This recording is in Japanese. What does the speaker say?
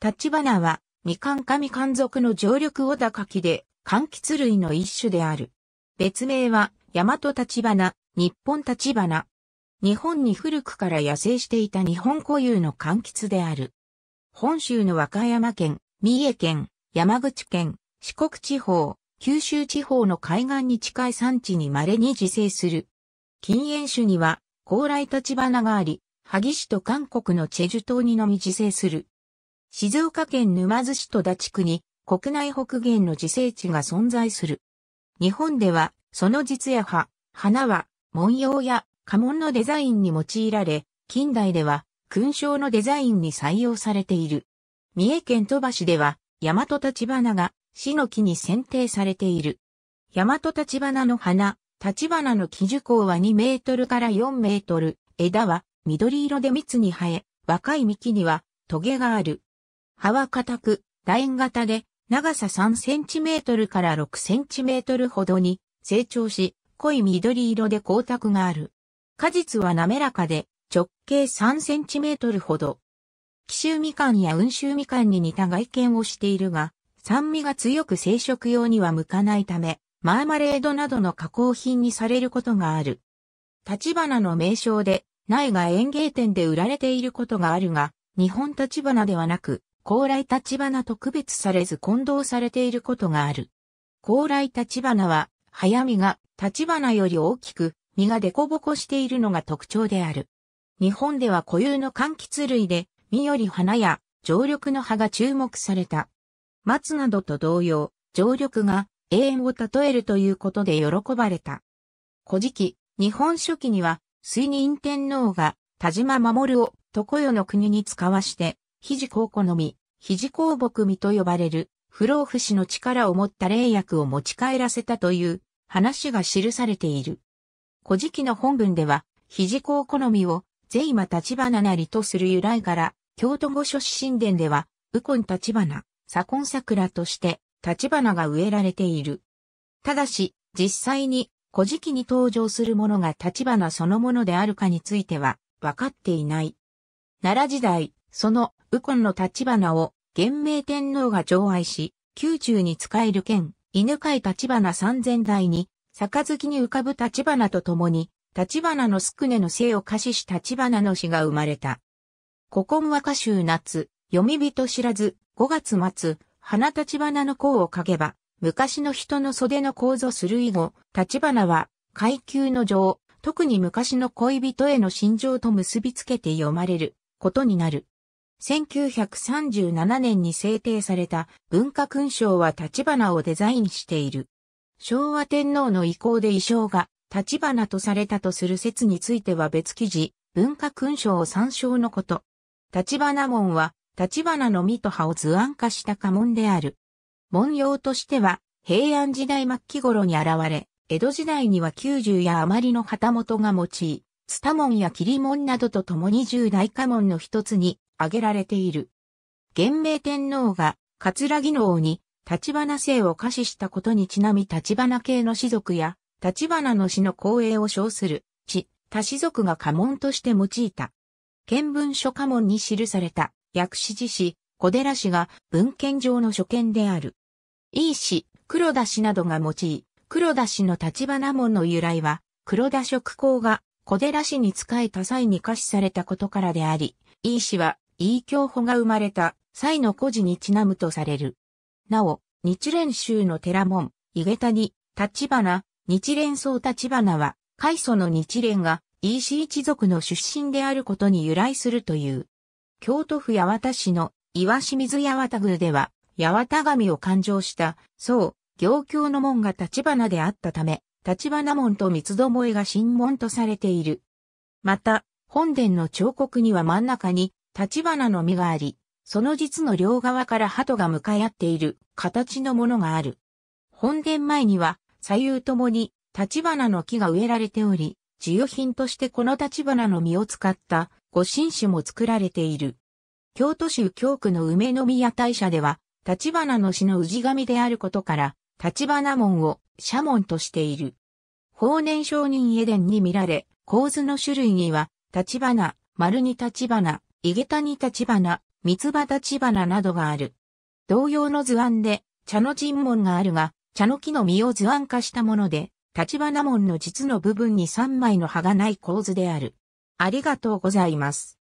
立花は、みかん科みかの常緑小高木で、柑橘類の一種である。別名は、大和立花、日本立花。日本に古くから野生していた日本固有の柑橘である。本州の和歌山県、三重県、山口県、四国地方、九州地方の海岸に近い産地に稀に自生する。禁煙種には、高麗立花があり、萩市と韓国のチェジュ島にのみ自生する。静岡県沼津市戸田地区に国内北限の自生地が存在する。日本では、その実や葉、花は、文様や家紋のデザインに用いられ、近代では、勲章のデザインに採用されている。三重県鳥羽市では、大和立花が、市の木に選定されている。大和立花の花、立花の木樹高は2メートルから4メートル、枝は緑色で密に生え、若い幹には棘がある。葉は硬く、楕円型で、長さ3センチメートルから6センチメートルほどに成長し、濃い緑色で光沢がある。果実は滑らかで、直径3センチメートルほど。奇襲みかんや温州みかんに似た外見をしているが、酸味が強く生食用には向かないため、マーマレードなどの加工品にされることがある。立花の名称で、苗が園芸店で売られていることがあるが、日本立花ではなく、高麗立花と区別されず混同されていることがある。高麗立花は、早実が立花より大きく、実が凸凹しているのが特徴である。日本では固有の柑橘類で、実より花や常緑の葉が注目された。松などと同様、常緑が永遠を例えるということで喜ばれた。古事記、日本書紀には、水人天皇が田島守を常世の国に使わして、肘甲好み、肘甲木みと呼ばれる、不老不死の力を持った霊薬を持ち帰らせたという話が記されている。古事記の本文では、肘甲好みを、いま立花なりとする由来から、京都御所神殿では、右近立花、左近桜として、立花が植えられている。ただし、実際に、古事記に登場するものが立花そのものであるかについては、わかっていない。奈良時代、その右近の立花を元明天皇が寵愛し、宮中に仕える剣、犬飼立花三千代に、杯に浮かぶ立花と共に、立花の宿根の姓を歌詞し立花の詩が生まれた。古今和歌集夏、読み人知らず、5月末、花立花の甲を書げば、昔の人の袖の構造する以後、立花は、階級の情、特に昔の恋人への心情と結びつけて読まれることになる。1937年に制定された文化勲章は立花をデザインしている。昭和天皇の意向で衣装が立花とされたとする説については別記事、文化勲章を参照のこと。立花門は立花の実と葉を図案化した家紋である。文様としては平安時代末期頃に現れ、江戸時代には九十や余りの旗本が用い、ツタ門や霧門などと共に十大家紋の一つに挙げられている。元明天皇が、桂木能に、立花姓を可視したことにちなみ立花系の士族や、立花の死の光栄を称する、地、他士族が家紋として用いた。見聞書家紋に記された、薬師寺氏、小寺氏が文献上の所見である。いい氏、黒田氏などが用い、黒田氏の立花門の由来は、黒田職工が小寺氏に仕えた際に可視されたことからであり、いい氏はいい教法が生まれた際の故事にちなむとされる。なお、日蓮宗の寺門、井下谷、立花、日蓮僧立花は、開祖の日蓮が、イーシ一族の出身であることに由来するという。京都府八幡市の岩清水八幡宮では、八幡神を勘定した、そう、行教の門が立花であったため、立花門と三つどもえが神門とされている。また、本殿の彫刻には真ん中に、立花の実があり、その実の両側から鳩が向かい合っている形のものがある。本殿前には左右ともに立花の木が植えられており、自由品としてこの立花の実を使った御神酒も作られている。京都市右京区の梅宮大社では、立花の詩の氏神であることから、立花門を社門としている。法年上人絵伝に見られ、構図の種類には、立花、丸に立花、池谷立花、三つ葉立花などがある。同様の図案で、茶の尋問があるが、茶の木の実を図案化したもので、立花門の実の部分に3枚の葉がない構図である。ありがとうございます。